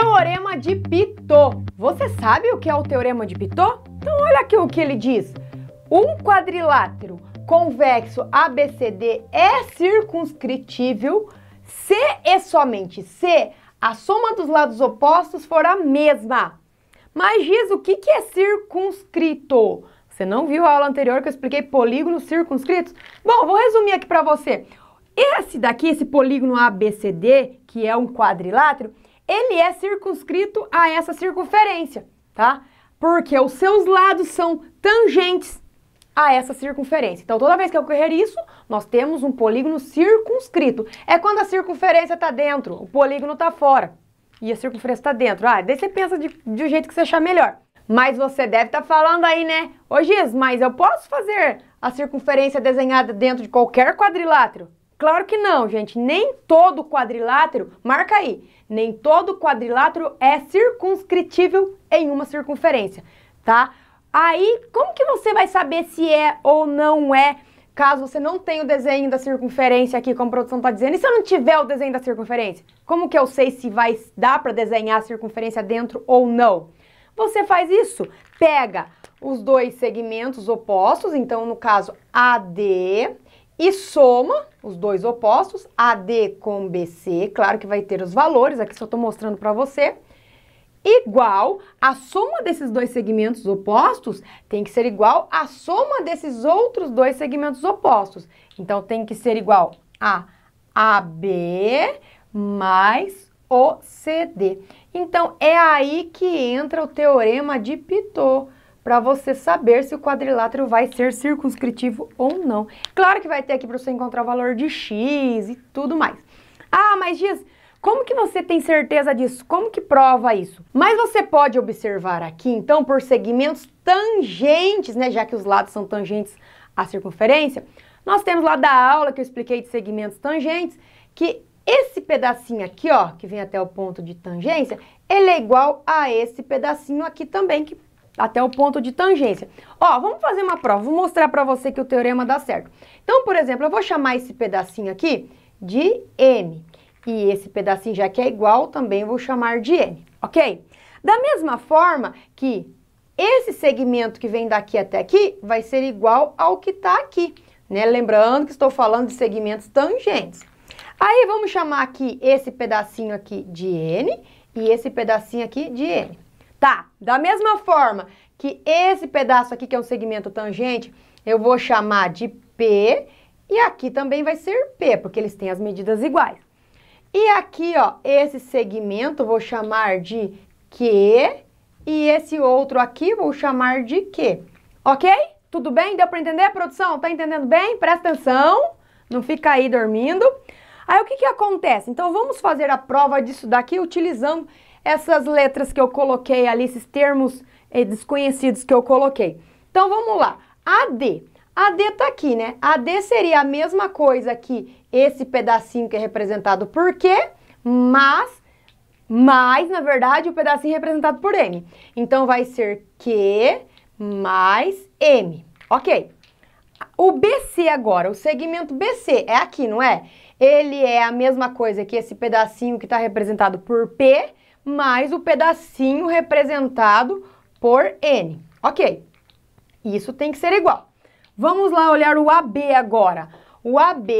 Teorema de Pitot. Você sabe o que é o Teorema de Pitot? Então olha aqui o que ele diz. Um quadrilátero convexo ABCD é circunscritível se e é somente se a soma dos lados opostos for a mesma. Mas diz o que, que é circunscrito? Você não viu a aula anterior que eu expliquei polígonos circunscritos? Bom, vou resumir aqui para você. Esse daqui, esse polígono ABCD, que é um quadrilátero, ele é circunscrito a essa circunferência, tá? Porque os seus lados são tangentes a essa circunferência. Então, toda vez que ocorrer isso, nós temos um polígono circunscrito. É quando a circunferência está dentro, o polígono está fora. E a circunferência está dentro. Ah, daí você pensa de, de um jeito que você achar melhor. Mas você deve estar tá falando aí, né? Ô Giz, mas eu posso fazer a circunferência desenhada dentro de qualquer quadrilátero? Claro que não, gente. Nem todo quadrilátero, marca aí, nem todo quadrilátero é circunscritível em uma circunferência, tá? Aí, como que você vai saber se é ou não é, caso você não tenha o desenho da circunferência aqui, como a produção está dizendo, e se eu não tiver o desenho da circunferência? Como que eu sei se vai dar para desenhar a circunferência dentro ou não? Você faz isso, pega os dois segmentos opostos, então no caso AD e soma os dois opostos, AD com BC, claro que vai ter os valores, aqui só estou mostrando para você, igual a soma desses dois segmentos opostos tem que ser igual à soma desses outros dois segmentos opostos. Então, tem que ser igual a AB mais o CD. Então, é aí que entra o teorema de Pitot para você saber se o quadrilátero vai ser circunscritivo ou não. Claro que vai ter aqui para você encontrar o valor de x e tudo mais. Ah, mas Dias, como que você tem certeza disso? Como que prova isso? Mas você pode observar aqui, então, por segmentos tangentes, né, já que os lados são tangentes à circunferência, nós temos lá da aula que eu expliquei de segmentos tangentes, que esse pedacinho aqui, ó, que vem até o ponto de tangência, ele é igual a esse pedacinho aqui também, que até o ponto de tangência. Ó, vamos fazer uma prova, vou mostrar para você que o teorema dá certo. Então, por exemplo, eu vou chamar esse pedacinho aqui de M. E esse pedacinho já que é igual, também vou chamar de n, ok? Da mesma forma que esse segmento que vem daqui até aqui vai ser igual ao que está aqui, né? Lembrando que estou falando de segmentos tangentes. Aí, vamos chamar aqui esse pedacinho aqui de N e esse pedacinho aqui de N. Tá, da mesma forma que esse pedaço aqui, que é um segmento tangente, eu vou chamar de P e aqui também vai ser P, porque eles têm as medidas iguais. E aqui, ó, esse segmento vou chamar de Q e esse outro aqui vou chamar de Q. Ok? Tudo bem? Deu para entender, produção? Tá entendendo bem? Presta atenção, não fica aí dormindo. Aí o que que acontece? Então vamos fazer a prova disso daqui utilizando essas letras que eu coloquei ali, esses termos eh, desconhecidos que eu coloquei. Então vamos lá. AD. AD tá aqui, né? AD seria a mesma coisa que esse pedacinho que é representado por Q, mas, mais, na verdade, o pedacinho é representado por M. Então vai ser Q mais M. Ok. O BC agora, o segmento BC é aqui, não é? Ele é a mesma coisa que esse pedacinho que está representado por P, mais o pedacinho representado por N. Ok, isso tem que ser igual. Vamos lá olhar o AB agora. O AB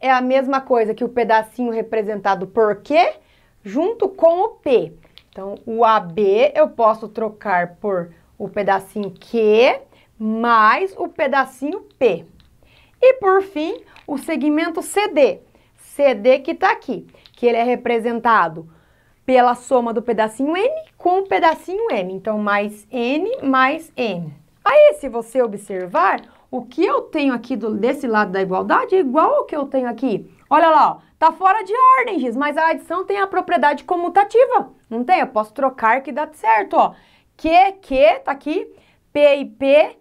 é a mesma coisa que o pedacinho representado por Q junto com o P. Então, o AB eu posso trocar por o pedacinho Q mais o pedacinho P. E por fim, o segmento CD. CD que está aqui, que ele é representado pela soma do pedacinho n com o pedacinho m. Então, mais n mais m. Aí, se você observar, o que eu tenho aqui do, desse lado da igualdade é igual ao que eu tenho aqui. Olha lá, ó, tá fora de ordem, Giz, mas a adição tem a propriedade comutativa. Não tem? Eu posso trocar que dá certo, ó. Q, Q, tá aqui, P e P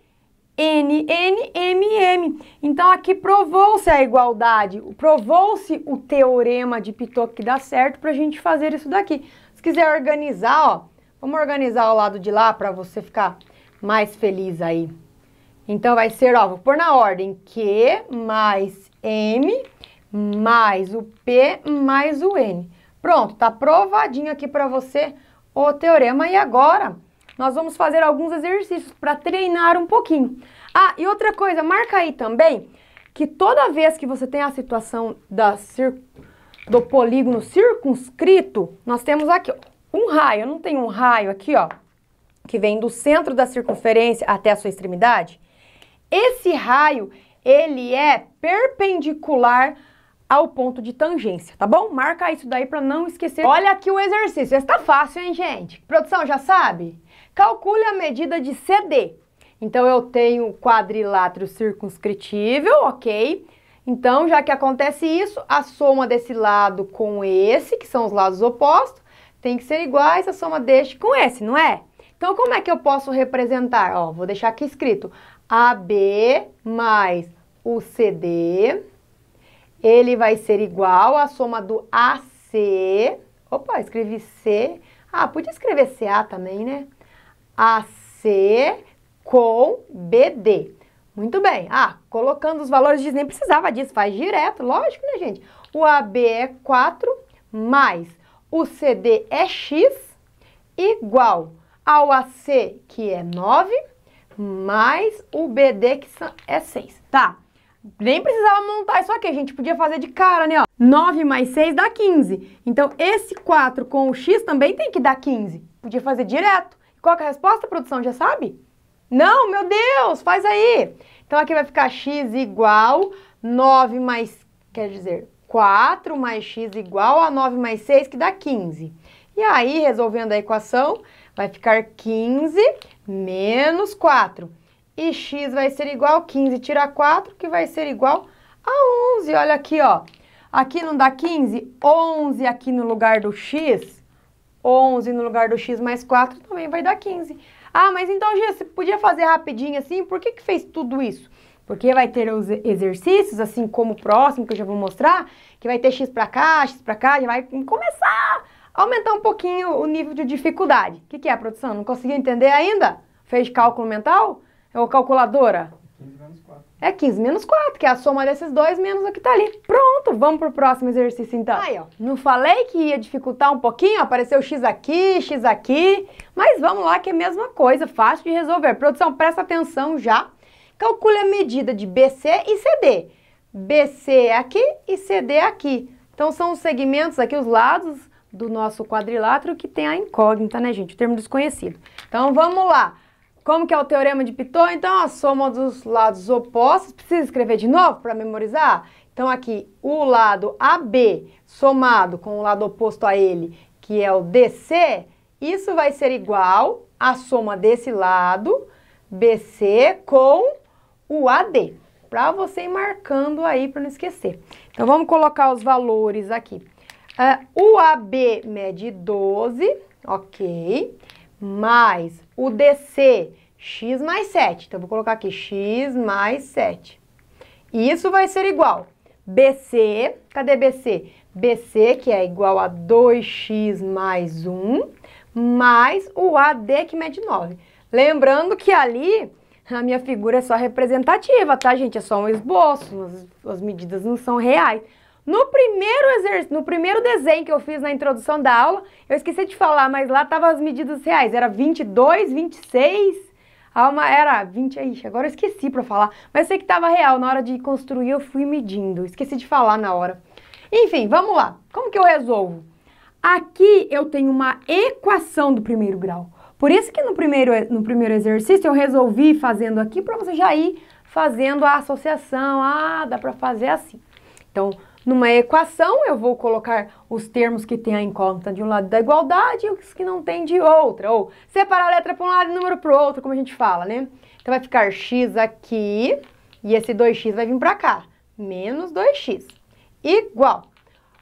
N, N, M, M. Então aqui provou-se a igualdade, provou-se o teorema de Pitot que dá certo para a gente fazer isso daqui. Se quiser organizar, ó, vamos organizar o lado de lá para você ficar mais feliz aí. Então vai ser, ó, vou pôr na ordem Q mais M mais o P mais o N. Pronto, tá provadinho aqui para você o teorema e agora nós vamos fazer alguns exercícios para treinar um pouquinho. Ah, e outra coisa, marca aí também que toda vez que você tem a situação da cir do polígono circunscrito, nós temos aqui ó, um raio. Não tem um raio aqui, ó, que vem do centro da circunferência até a sua extremidade? Esse raio, ele é perpendicular ao ponto de tangência, tá bom? Marca isso daí para não esquecer. Olha aqui o exercício. Esse tá fácil, hein, gente? Produção, já sabe? Calcule a medida de CD. Então, eu tenho quadrilátero circunscritível, ok? Então, já que acontece isso, a soma desse lado com esse, que são os lados opostos, tem que ser iguais à soma deste com esse, não é? Então, como é que eu posso representar? Ó, vou deixar aqui escrito AB mais o CD, ele vai ser igual à soma do AC, opa, escrevi C, ah, podia escrever CA também, né? AC com BD. Muito bem. Ah, colocando os valores diz, nem precisava disso, faz direto, lógico, né, gente? O AB é 4 mais o CD é X igual ao AC, que é 9, mais o BD, que é 6. Tá, nem precisava montar isso aqui, a gente podia fazer de cara, né? Ó, 9 mais 6 dá 15. Então, esse 4 com o X também tem que dar 15. Podia fazer direto. Qual é a resposta, produção? Já sabe? Não, meu Deus, faz aí! Então aqui vai ficar x igual 9 mais, quer dizer, 4 mais x igual a 9 mais 6, que dá 15. E aí, resolvendo a equação, vai ficar 15 menos 4. E x vai ser igual a 15 tira 4, que vai ser igual a 11. Olha aqui, ó. Aqui não dá 15? 11 aqui no lugar do x 11 no lugar do x mais 4 também vai dar 15. Ah, mas então, Gia, você podia fazer rapidinho assim? Por que, que fez tudo isso? Porque vai ter os exercícios, assim como o próximo, que eu já vou mostrar, que vai ter x para cá, x para cá, já vai começar a aumentar um pouquinho o nível de dificuldade. O que, que é, produção? Não conseguiu entender ainda? Fez cálculo mental? É Ou calculadora? 15 menos 4. É 15 menos 4, que é a soma desses dois menos o que tá ali. Pronto, vamos pro próximo exercício então. Aí, ó. Não falei que ia dificultar um pouquinho? Apareceu x aqui, x aqui. Mas vamos lá que é a mesma coisa, fácil de resolver. Produção, presta atenção já. Calcule a medida de BC e CD. BC é aqui e CD é aqui. Então são os segmentos aqui, os lados do nosso quadrilátero que tem a incógnita, né gente? O termo desconhecido. Então vamos lá. Como que é o teorema de Pitot? Então, a soma dos lados opostos, precisa escrever de novo para memorizar? Então, aqui, o lado AB somado com o lado oposto a ele, que é o DC, isso vai ser igual à soma desse lado, BC, com o AD. Para você ir marcando aí, para não esquecer. Então, vamos colocar os valores aqui. Uh, o AB mede 12, ok mais o DC, x mais 7. Então, eu vou colocar aqui x mais 7. Isso vai ser igual BC, cadê BC? BC, que é igual a 2x mais 1, mais o AD, que mede 9. Lembrando que ali a minha figura é só representativa, tá, gente? É só um esboço, as, as medidas não são reais. No primeiro no primeiro desenho que eu fiz na introdução da aula, eu esqueci de falar, mas lá tava as medidas reais. Era 22, 26. Alma era 20 aí, agora eu esqueci para falar, mas sei que tava real na hora de construir, eu fui medindo, esqueci de falar na hora. Enfim, vamos lá. Como que eu resolvo? Aqui eu tenho uma equação do primeiro grau. Por isso que no primeiro, no primeiro exercício eu resolvi fazendo aqui para você já ir fazendo a associação. Ah, dá para fazer assim. Então, numa equação, eu vou colocar os termos que têm a incógnita de um lado da igualdade e os que não têm de outra. Ou separar a letra para um lado e o número para o outro, como a gente fala, né? Então vai ficar x aqui e esse 2x vai vir para cá. Menos 2x. Igual.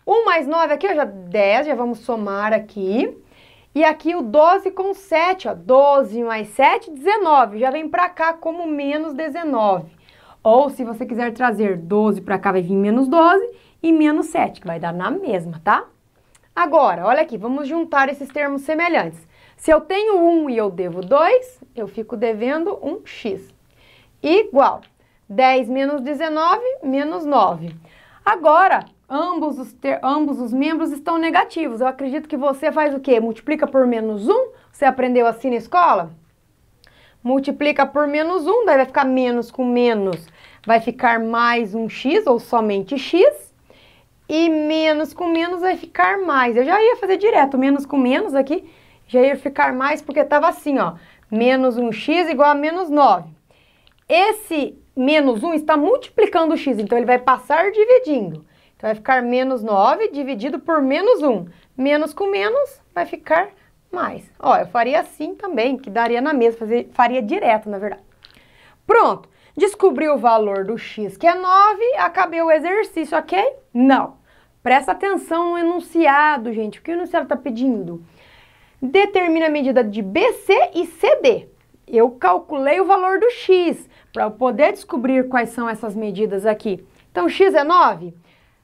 1 mais 9 aqui, ó, já 10, já vamos somar aqui. E aqui o 12 com 7, ó, 12 mais 7, 19. Já vem para cá como menos 19. Ou se você quiser trazer 12 para cá, vai vir menos 12 e menos 7, que vai dar na mesma, tá? Agora, olha aqui, vamos juntar esses termos semelhantes. Se eu tenho 1 e eu devo 2, eu fico devendo um x. Igual, 10 menos 19, menos 9. Agora, ambos os, ter, ambos os membros estão negativos. Eu acredito que você faz o quê? Multiplica por menos 1? Você aprendeu assim na escola? multiplica por menos 1, daí vai ficar menos com menos, vai ficar mais um x, ou somente x, e menos com menos vai ficar mais. Eu já ia fazer direto, menos com menos aqui, já ia ficar mais, porque estava assim, ó, menos 1x igual a menos 9. Esse menos 1 está multiplicando o x, então ele vai passar dividindo. Então, vai ficar menos 9 dividido por menos 1. Menos com menos vai ficar mais. Ó, eu faria assim também, que daria na mesma, fazer, faria direto, na verdade. Pronto, descobri o valor do x, que é 9, acabei o exercício, ok? Não. Presta atenção no enunciado, gente. O que o enunciado está pedindo? Determina a medida de BC e CD. Eu calculei o valor do x para eu poder descobrir quais são essas medidas aqui. Então, x é 9.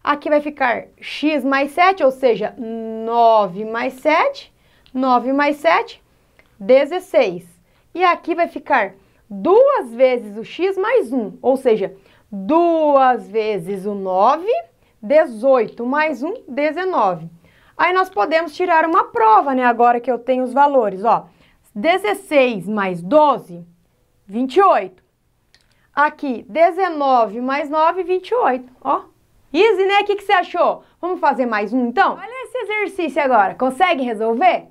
Aqui vai ficar x mais 7, ou seja, 9 mais 7 9 mais 7, 16. E aqui vai ficar duas vezes o x mais 1, ou seja, duas vezes o 9, 18, mais 1, 19. Aí nós podemos tirar uma prova, né, agora que eu tenho os valores, ó. 16 mais 12, 28. Aqui, 19 mais 9, 28, ó. Easy, né? O que, que você achou? Vamos fazer mais um, então? Olha esse exercício agora. Consegue resolver?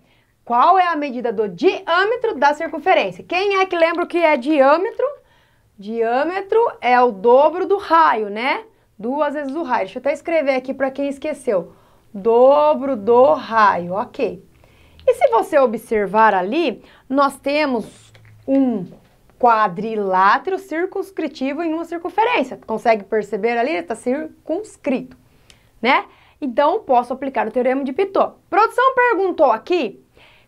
Qual é a medida do diâmetro da circunferência? Quem é que lembra o que é diâmetro? Diâmetro é o dobro do raio, né? Duas vezes o raio. Deixa eu até escrever aqui para quem esqueceu. Dobro do raio, ok. E se você observar ali, nós temos um quadrilátero circunscritivo em uma circunferência. Consegue perceber ali? Está circunscrito, né? Então, posso aplicar o Teorema de Pitot. Produção perguntou aqui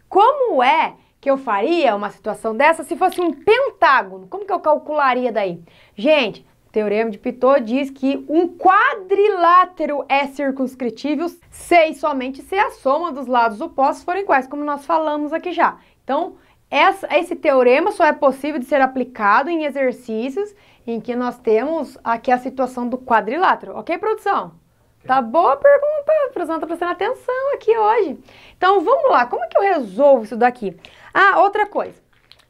como é que eu faria uma situação dessa se fosse um pentágono? Como que eu calcularia daí? Gente, o Teorema de Pitot diz que um quadrilátero é circunscritível se e somente se a soma dos lados opostos forem iguais, como nós falamos aqui já. Então, essa, esse teorema só é possível de ser aplicado em exercícios em que nós temos aqui a situação do quadrilátero. Ok, produção? Tá boa a pergunta, a professora tá prestando atenção aqui hoje. Então, vamos lá, como é que eu resolvo isso daqui? Ah, outra coisa.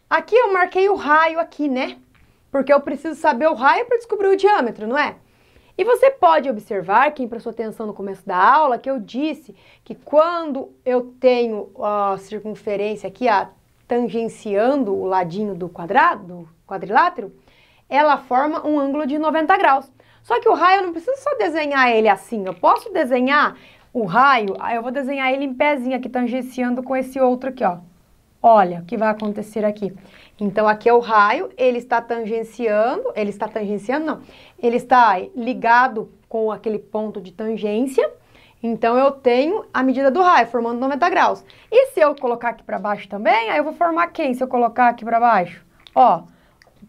Aqui eu marquei o raio aqui, né? Porque eu preciso saber o raio para descobrir o diâmetro, não é? E você pode observar, quem prestou atenção no começo da aula, que eu disse que quando eu tenho a circunferência aqui, a tangenciando o ladinho do quadrado, do quadrilátero, ela forma um ângulo de 90 graus. Só que o raio eu não preciso só desenhar ele assim, eu posso desenhar o raio, aí ah, eu vou desenhar ele em pezinho aqui, tangenciando com esse outro aqui, ó. Olha o que vai acontecer aqui. Então, aqui é o raio, ele está tangenciando, ele está tangenciando, não, ele está ligado com aquele ponto de tangência, então, eu tenho a medida do raio, formando 90 graus. E se eu colocar aqui para baixo também, aí eu vou formar quem se eu colocar aqui para baixo? Ó,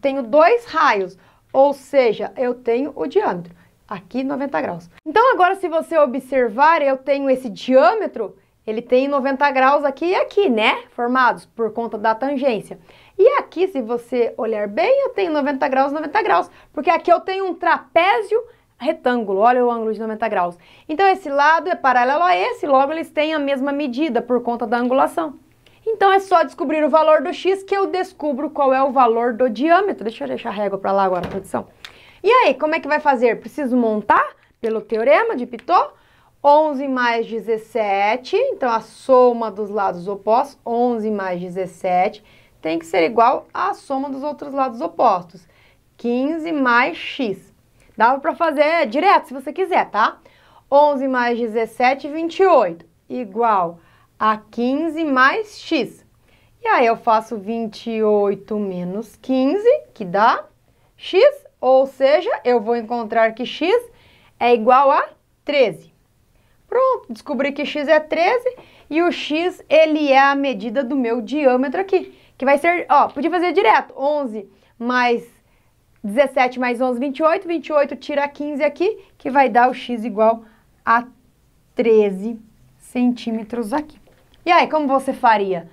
tenho dois raios. Ou seja, eu tenho o diâmetro, aqui 90 graus. Então agora se você observar, eu tenho esse diâmetro, ele tem 90 graus aqui e aqui, né? Formados por conta da tangência. E aqui, se você olhar bem, eu tenho 90 graus, 90 graus, porque aqui eu tenho um trapézio retângulo, olha o ângulo de 90 graus. Então esse lado é paralelo a esse, logo eles têm a mesma medida por conta da angulação. Então é só descobrir o valor do x que eu descubro qual é o valor do diâmetro. Deixa eu deixar a régua para lá agora, produção. E aí, como é que vai fazer? Preciso montar pelo teorema de Pitot? 11 mais 17, então a soma dos lados opostos, 11 mais 17, tem que ser igual à soma dos outros lados opostos, 15 mais x. Dava para fazer direto se você quiser, tá? 11 mais 17, 28, igual a a 15 mais x. E aí eu faço 28 menos 15, que dá x, ou seja, eu vou encontrar que x é igual a 13. Pronto, descobri que x é 13 e o x ele é a medida do meu diâmetro aqui, que vai ser, ó, podia fazer direto, 11 mais 17 mais 11, 28, 28 tira 15 aqui, que vai dar o x igual a 13 centímetros aqui. E aí, como você faria?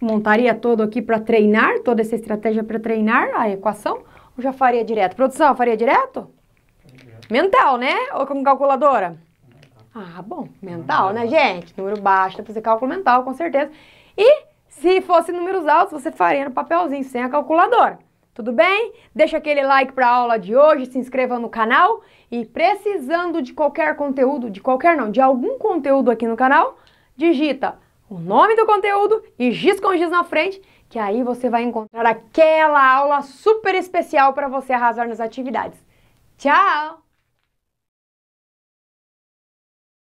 Montaria todo aqui para treinar, toda essa estratégia para treinar a equação? Ou já faria direto? Produção, faria direto? Mental, né? Ou como calculadora? Ah, bom, mental, né, gente? Número baixo, dá fazer cálculo mental, com certeza. E se fosse números altos, você faria no papelzinho, sem a calculadora. Tudo bem? Deixa aquele like para a aula de hoje, se inscreva no canal e precisando de qualquer conteúdo, de qualquer não, de algum conteúdo aqui no canal, digita o nome do conteúdo e giz com giz na frente, que aí você vai encontrar aquela aula super especial para você arrasar nas atividades. Tchau!